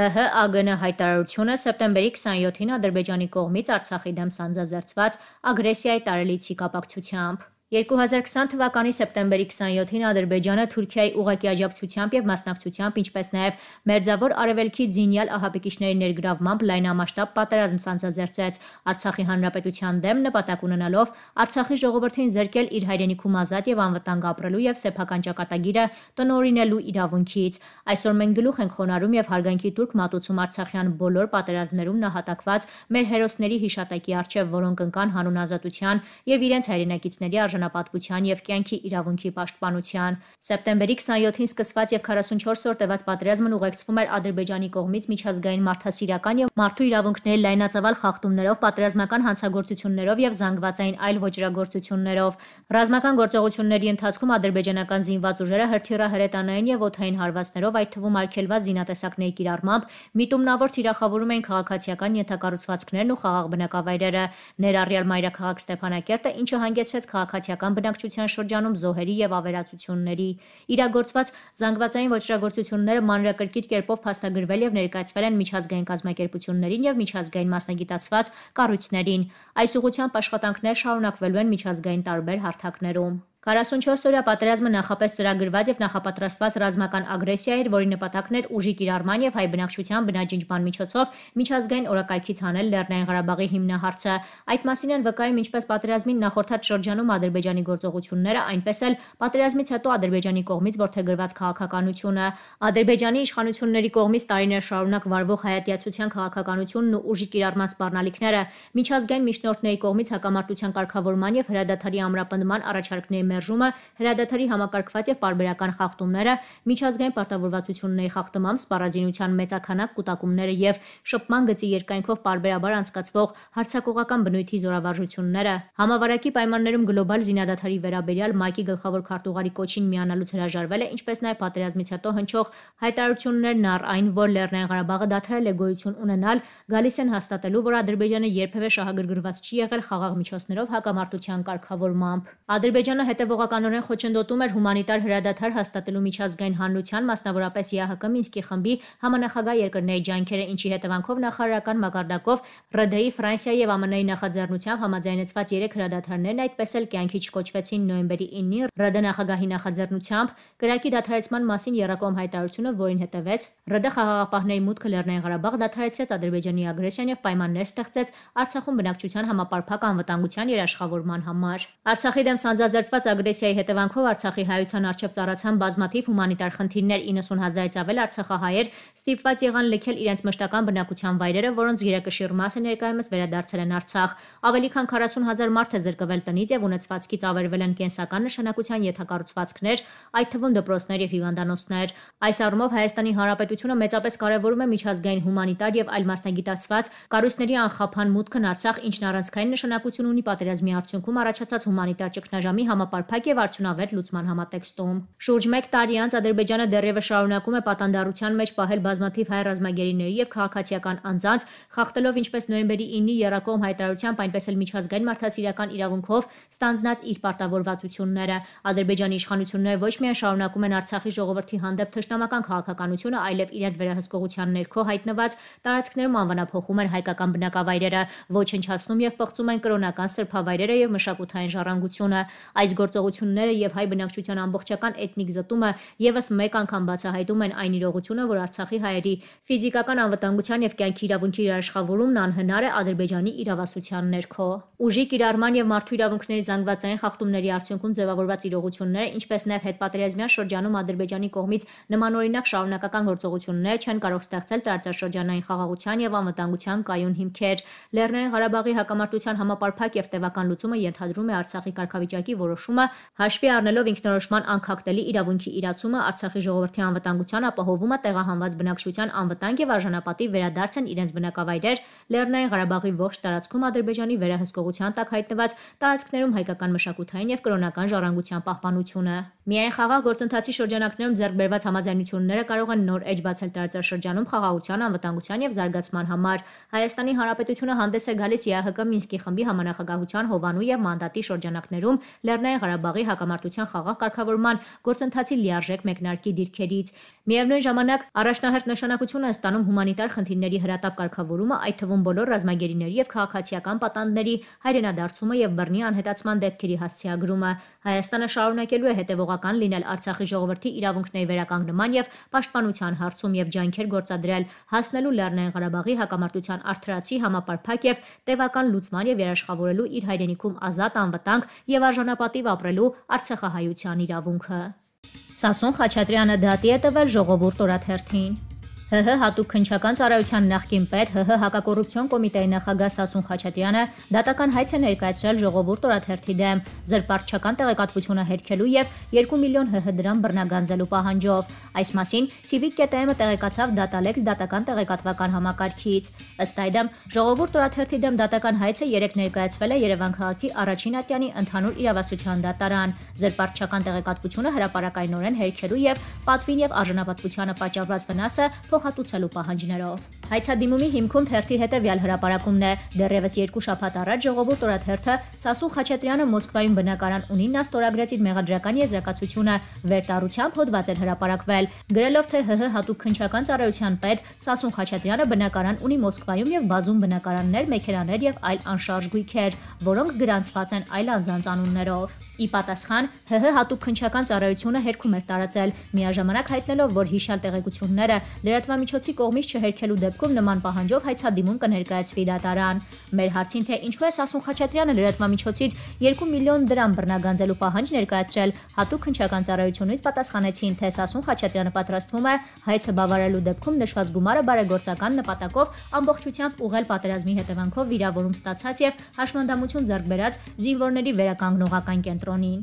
ՀՀ ԱԳՆ հայտարարությունը սեպտեմբերի 27-ին Ադրբեջանի կողմից Արցախի դեմ սանձազերծված ագրեսիայի տարելիցի կապակցությամբ 2020 թվականի սեպտեմբերի 27-ին Ադրբեջանը Թուրքիայի ուղակի աջակցությամբ եւ մասնակցությամբ, ինչպես նաեւ Մերձավոր Արևելքի Զինյալ ահաբեկիչների ներգրավմամբ լայնամասշտաբ պատերազմ սանձազերծեց Արցախի հանրապետության դեմ նպատակ ունենալով Արցախի ժողովրդին զերկել իր հայրենիքում ազատ եւ անվտանգ ապրելու եւ սեփական ճակատագիրը տնօրինելու իրավունքից։ Այսօր մենք գլուխ ենք խոնարհում եւ հարգանքի турք մատուցում Արցախյան բոլոր պատերազմներում նահատակված մեր հերոսների հիշատակի արչեւ, որոնք ընկան հանուն ազատության եւ իրենց հայրենակիցների արժան Անվտանգության եւ կյանքի իրավունքի պաշտպանության։ Սեպտեմբերի 27-ին սկսված եւ 44 օր տևած պատերազմն ուղեկցվում էր Ադրբեջանի կողմից միջազգային մարդասիրական եւ մարդու իրավունքների լայնածավալ խախտումներով, պատերազմական հանցագործություններով եւ զանգվածային այլ ոճրագործություններով։ Ռազմական գործողությունների ընթացքում ադրբեջանական զինված ուժերը հրթիռահրետանային եւ օթային հարվածներով, այդ թվում արգելված զինատեսակների կիրառմամբ, միտումնավոր թիրախավորում էին քաղաքացիական ենթակառուցվածքներն ու խաղաղ բնակավայրերը, ներառյալ մայրաքաղաք Ստեփանակերտը, ինչը հանգեցրեց քաղաքացիական ասիական բնակչության շրջանում զոհերի եւ ավերածությունների։ Իրագործված զանգվածային ոչրագործությունները մանրակրկիտ կերպով փաստագրվել եւ ներկայացվել են միջազգային կազմակերպություններին եւ միջազգային մասնագիտացված կառույցներին։ Այս ուղղությամբ աշխատանքներ շարունակվելու են միջազգային տարբեր հարթակներում։ 44 օրյա պատերազմը նախապես ծրագրված եւ նախապատրաստված ռազմական ագրեսիա էր, որի նպատակն էր ուժի կիրառման եւ հայ բնակչության բնաջնջման միջոցով միջազգային օրակարգից հանել Լեռնային Ղարաբաղի հիմնահարցը։ Այդ մասին են վկայում ինչպես պատերազմին նախորդած շրջանում Ադրբեջանի գործողությունները, այնպես էլ պատերազմից հետո Ադրբեջանի կողմից ворթեգրված քաղաքականությունը։ Ադրբեջանի իշխանությունների կողմից տարիներ շարունակ վարվող հայատյացության քաղաքականությունն ու ուժի կիրառման սպառնալիքները միջազգային միջնորդների կողմից հակամարտության կարգավորման եւ հրադադարի ամրապնդման առաջարկների մերժումը, հրադադարի համակարգված եւ պարբերական խախտումները, միջազգային պարտավորվածությունների խախտումը, սպառազինության մեծականակ կուտակումները եւ շփման գծի երկայնքով պարբերաբար անցկացվող հարցակողական բնույթի զորավարժությունները։ Համավարակի պայմաններում գլոբալ զինադադարի վերաբերյալ ՄԱԿ-ի գլխավոր քարտուղարի կոչին միանալուց հրաժարվել է, ինչպես նաեւ պատերազմից հետո հնչող հայտարարություններն առ այն, որ Լեռնային Ղարաբաղը դադարել է գոյություն ունենալ, գալիս են հաստատելու, որ Ադրբեջանը երբևէ շահագրգռված չի եղել խաղաղ միջոցներով հակամարտության կարգավորմամբ։ Ադրբեջանը հետ հետևողականորեն խոչընդոտում էր հումանիտար հրադադար հաստատելու միջազգային հանրության, մասնավորապես ԵԱՀԿ Մինսկի խմբի համանախագահ երկրների ջանքերը, ինչի հետևանքով նախարարական մակարդակով ՌԴ-ի, Ֆրանսիայի եւ ԱՄՆ-ի նախաձեռնությամբ համաձայնեցված 3 հրադադարներն այդպես էլ կյանքի չկոչվեցին նոյեմբերի 9-ին ՌԴ նախագահի նախաձեռնությամբ գրակի դադարեցման մասին Երակոմ հայտարարությունը, որին հետևեց ՌԴ խաղաղապահների մուտքը Լեռնային Ղարաբաղ դադարեցրեց Ադրբեջանի ագրեսիան եւ պայմաններ ստեղծեց Արցախում բնակչության համապարփակ անվտանգության երաշխավորման համար։ Արցախի դեմ սանձազերծված ագրեսիայի հետևանքով Արցախի հայության արչև ծառացան բազմաթիվ հումանիտար խնդիրներ 90 հազարից ավել արցախահայեր ստիպված եղան լքել իրենց մշտական բնակության վայրերը, որոնց գերակշիռ մասը ներկայումս վերադարձել են Արցախ։ Ավելի քան 40 հազար մարդ է զրկվել տնից եւ ունեցվածքից ավերվել են կենսական նշանակության յետակառուցվածքներ, այդ թվում դպրոցներ եւ հիվանդանոցներ։ Այս առումով Հայաստանի Հանրապետությունը մեծապես կարևորում է միջազգային հումանիտար եւ այլ մասնագիտացված կառույցների անխափան մուտքն Արցախ, ինչն առանցքային նշանակություն ունի պատերազմի արդյունքում առաջացած հումանիտար ճգնաժամի համապարփ հարթակ եւ արդյունավետ լուծման համատեքստում։ Շուրջ 1 տարի անց Ադրբեջանը դեռևս շարունակում է պատանդարության մեջ պահել բազմաթիվ հայ ռազմագերիների եւ քաղաքացիական անձանց, խախտելով ինչպես նոյեմբերի 9-ի Երակոմ հայտարարությամբ, այնպես էլ միջազգային մարդասիրական իրավունքով ստանձնած իր պարտավորվածությունները։ Ադրբեջանի իշխանությունները ոչ միայն շարունակում են Արցախի ժողովրդի հանդեպ թշնամական քաղաքականությունը, այլև իրենց վերահսկողության ներքո հայտնված տարածքներում անվանափոխում են հայկական բնակավայրերը, ոչնչացնում եւ պղծում են կրոնական սրբավայրերը եւ մշակութային ժառանգությունը։ Այս գործողությունները եւ հայ բնակչության ամբողջական էթնիկ զտումը եւս մեկ անգամ բացահայտում են այն իրողությունը, որ Արցախի հայերի ֆիզիկական անվտանգության եւ կյանքի իրավունքի իրաշխավորումն անհնար է Ադրբեջանի իրավասության ներքո։ Ուժի կիրառման եւ մարդու իրավունքների զանգվածային խախտումների արդյունքում ձևավորված իրողությունները, ինչպես նաեւ հետպատերազմյան շրջանում Ադրբեջանի կողմից նմանօրինակ շարունակական գործողություններ չեն կարող ստեղծել տարածաշրջանային խաղաղության եւ անվտանգության կայուն հիմքեր։ Լեռնային Ղարաբաղի հակամարտության համապարփակ եւ տևական լուծումը ենթադրում է Արցախի կարգավիճակի որոշումը կառավարումը հաշվի առնելով ինքնորոշման անկախտելի իրավունքի իրացումը Արցախի ժողովրդի անվտանգության ապահովումը տեղահանված բնակչության անվտանգ եւ արժանապատի վերադարձ են իրենց բնակավայրեր Լեռնային Ղարաբաղի ողջ տարածքում Ադրբեջանի վերահսկողության տակ հայտնված տարածքներում հայկական մշակութային եւ կրոնական ժառանգության պահպանությունը։ Միայն խաղաղ գործընթացի շրջանակներում ձեռքբերված համաձայնությունները կարող են նոր էջ բացել տարածաշրջանում խաղաղության, անվտանգության եւ զարգացման համար։ Հայաստանի Հանրապետությունը հանդես է գալիս ԵԱՀԿ Մինսկի խմբի համանախագահության Հովանու եւ Մանդատի շրջանակներում Լեռնային Ղարաբաղի հակամարտության խաղաղ կարգավորման գործընթացի լիարժեք մեկնարկի դիրքերից։ Միևնույն ժամանակ առաջնահերթ նշանակություն են ստանում հումանիտար խնդիրների հրատապ կարգավորումը, այդ թվում բոլոր ռազմագերիների եւ քաղաքացիական պատանդների հայրենադարձումը եւ բռնի անհետացման դեպքերի հասցեագրումը։ Հայաստանը շարունակելու է հետևողական լինել Արցախի ժողովրդի իրավունքների վերականգնման եւ պաշտպանության հարցում եւ ջանքեր գործադրել հասնելու Լեռնային Ղարաբաղի հակամարտության արդարացի համապարփակ եւ տևական լուծման եւ երաշխավորելու իր հայրենիքում ազատ, անվտանգ եւ արժանապատիվ ապրելու Արցախահայության իրավունքը։ Սասուն Խաչատրյանը դատի է տվել ժողովուրդ օրաթերթին։ ՀՀ հատուկ քնչական ծառայության նախկին պետ ՀՀ հակակոռուպցիոն կոմիտեի նախագահ Սասուն Խաչատյանը դատական հայց է ներկայացրել ժողովուրդ օրաթերթի դեմ զրպարտչական տեղեկատվությունը հերքելու եւ 2 միլիոն ՀՀ դրամ բռնագանձելու պահանջով։ Այս մասին civic.am-ը տեղեկացավ Datalex դատական տեղեկատվական համակարգից։ Ըստ այդմ ժողովուրդ օրաթերթի դեմ դատական հայցը 3 ներկայացվել է Երևան քաղաքի Արաչին Ատյանի ընդհանուր իրավասության դատարան։ Զրպարտչական տեղեկատվությունը հրապարակայնորեն հերքելու եւ պատվին եւ արժանապատվությանը պատճառված վնասը փոխհատուցելու պահանջներով։ Հայցադիմումի հիմքում թերթի հետևյալ հրապարակումն է։ Դեռևս 2 շաբաթ առաջ ժողովուրդ օրաթերթը Սասու Խաչատրյանը Մոսկվայում բնակարան ունի նա ստորագրեց իր մեղադրական եզրակացությունը վերտարությամբ հոդված էր հրապարակվել, գրելով թե ՀՀ հատուկ քնչական ծառայության պետ Սասուն Խաչատրյանը բնակարան ունի Մոսկվայում եւ բազում բնակարաններ, մեքենաներ եւ այլ անշարժ գույքեր, որոնք գրանցված են այլ անձանց անուններով։ Ի պատասխան ՀՀ հատուկ քնչական ծառայությունը հերքում էր տարածել, միաժամանակ հայտնելով, որ հիշալ տեղեկությունները լրատվամիջոցի կողմից չհերքելու դեպքում դեպքում նման պահանջով հայցադիմում կներկայացվի դատարան։ Մեր հարցին թե ինչու է Սասուն Խաչատրյանը լրատվամիջոցից 2 միլիոն դրամ բռնագանձելու պահանջ ներկայացրել, հատուկ քնչական ծառայությունից պատասխանեցին, թե Սասուն Խաչատրյանը պատրաստվում է հայցը բավարարելու դեպքում նշված գումարը բարեգործական նպատակով ամբողջությամբ ուղղել պատերազմի հետևանքով վիրավորում ստացած եւ հաշմանդամություն ձեռք բերած զինվորների վերականգնողական կենտրոնին։